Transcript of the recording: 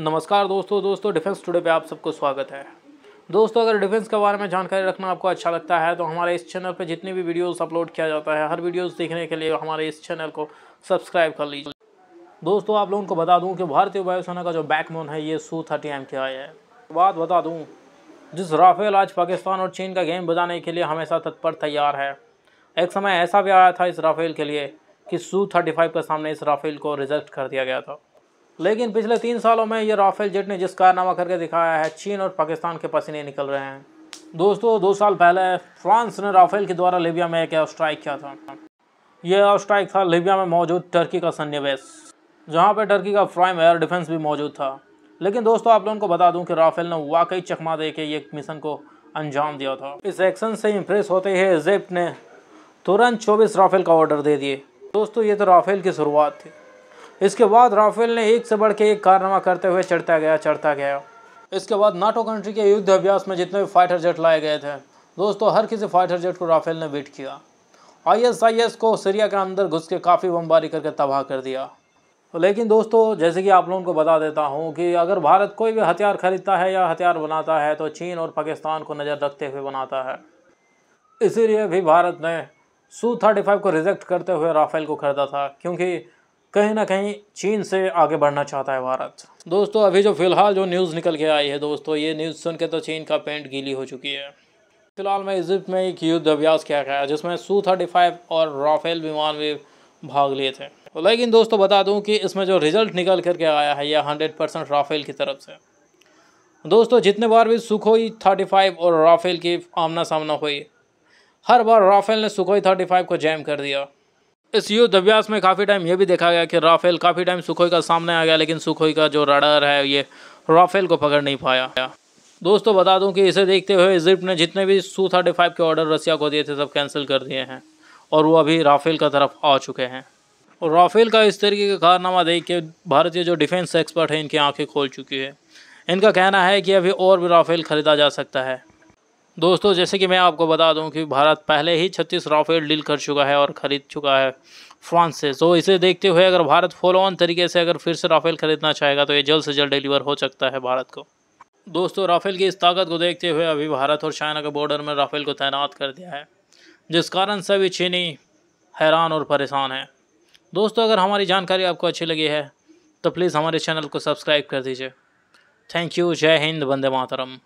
नमस्कार दोस्तों दोस्तों डिफेंस टुडे पे आप सबको स्वागत है दोस्तों अगर डिफेंस के बारे में जानकारी रखना आपको अच्छा लगता है तो हमारे इस चैनल पे जितनी भी वीडियोस अपलोड किया जाता है हर वीडियोस देखने के लिए हमारे इस चैनल को सब्सक्राइब कर लीजिए दोस्तों आप लोगों को बता दूँ कि भारतीय वायुसेना का जो बैकबोन है ये सू थर्टी एम के है बात बता दूँ जिस राफेल आज पाकिस्तान और चीन का गेम बजाने के लिए हमेशा तत्पर तैयार है एक समय ऐसा भी आया था इस राफेल के लिए कि सू थर्टी फाइव के सामने इस राफेल को रिजेक्ट कर दिया गया था लेकिन पिछले तीन सालों में ये राफेल जेट ने जिस कारनामा करके दिखाया है चीन और पाकिस्तान के पसीने निकल रहे हैं दोस्तों दो साल पहले फ्रांस ने राफेल के द्वारा लिबिया में एक एयर स्ट्राइक किया था यह एयर स्ट्राइक था लिबिया में मौजूद टर्की का सन्निवेश जहाँ पर टर्की का प्राइम एयर डिफेंस भी मौजूद था लेकिन दोस्तों आप लोगों को बता दूं कि राफेल ने वाकई चकमा दे के ये मिशन को अंजाम दिया था इस एक्शन से इम्प्रेस होते हैं इजिप्ट ने तुरंत चौबीस राफेल का ऑर्डर दे दिए दोस्तों ये तो राफेल की शुरुआत थी इसके बाद राफेल ने एक से बढ़ के एक कारनामा करते हुए चढ़ता गया चढ़ता गया इसके बाद नाटो कंट्री के युद्ध अभ्यास में जितने भी फाइटर जेट लाए गए थे दोस्तों हर किसी फाइटर जेट को राफेल ने बीट किया आईएसआईएस को सीरिया के अंदर घुस के काफ़ी बमबारी करके तबाह कर दिया लेकिन दोस्तों जैसे कि आप लोगों को बता देता हूँ कि अगर भारत कोई भी हथियार खरीदता है या हथियार बनाता है तो चीन और पाकिस्तान को नज़र रखते हुए बनाता है इसीलिए भी भारत ने सू थर्टी फाइव को रिजेक्ट करते हुए राफेल को खरीदा था क्योंकि कहीं ना कहीं चीन से आगे बढ़ना चाहता है भारत दोस्तों अभी जो फिलहाल जो न्यूज़ निकल के आई है दोस्तों ये न्यूज़ सुन के तो चीन का पेंट गीली हो चुकी है फिलहाल में इजिप्ट में एक युद्ध अभ्यास किया गया जिसमें सू थर्टी फाइव और राफेल विमान भी भाग लिए थे लेकिन दोस्तों बता दूं कि इसमें जो रिजल्ट निकल करके आया है यह हंड्रेड परसेंट राफेल की तरफ से दोस्तों जितने बार भी सुखोई थर्टी फाइव और राफेल की आमना सामना हुई हर बार राफेल ने सुखोई थर्टी फाइव को जैम कर दिया इस युद्ध अभ्यास में काफ़ी टाइम ये भी देखा गया कि राफेल काफ़ी टाइम सुखोई का सामने आ गया लेकिन सुखोई का जो रडार है ये राफेल को पकड़ नहीं पाया दोस्तों बता दूं कि इसे देखते हुए इजिप्ट ने जितने भी सू थर्टी फाइव के ऑर्डर रसिया को दिए थे सब कैंसिल कर दिए हैं और वो अभी राफेल का तरफ आ चुके हैं और राफेल का इस तरीके का कारनामा देख के भारतीय जो डिफेंस एक्सपर्ट हैं इनकी आँखें खोल चुकी है इनका कहना है कि अभी और भी राफेल ख़रीदा जा सकता है दोस्तों जैसे कि मैं आपको बता दूं कि भारत पहले ही 36 राफेल डील कर चुका है और ख़रीद चुका है फ्रांस से सो तो इसे देखते हुए अगर भारत फॉलो ऑन तरीके से अगर फिर से राफेल ख़रीदना चाहेगा तो ये जल्द से जल्द डिलीवर हो सकता है भारत को दोस्तों राफेल की इस ताकत को देखते हुए अभी भारत और चाइना के बॉर्डर में राफेल को तैनात कर दिया है जिस कारण सभी चीनी हैरान और परेशान हैं दोस्तों अगर हमारी जानकारी आपको अच्छी लगी है तो प्लीज़ हमारे चैनल को सब्सक्राइब कर दीजिए थैंक यू जय हिंद वंदे मातरम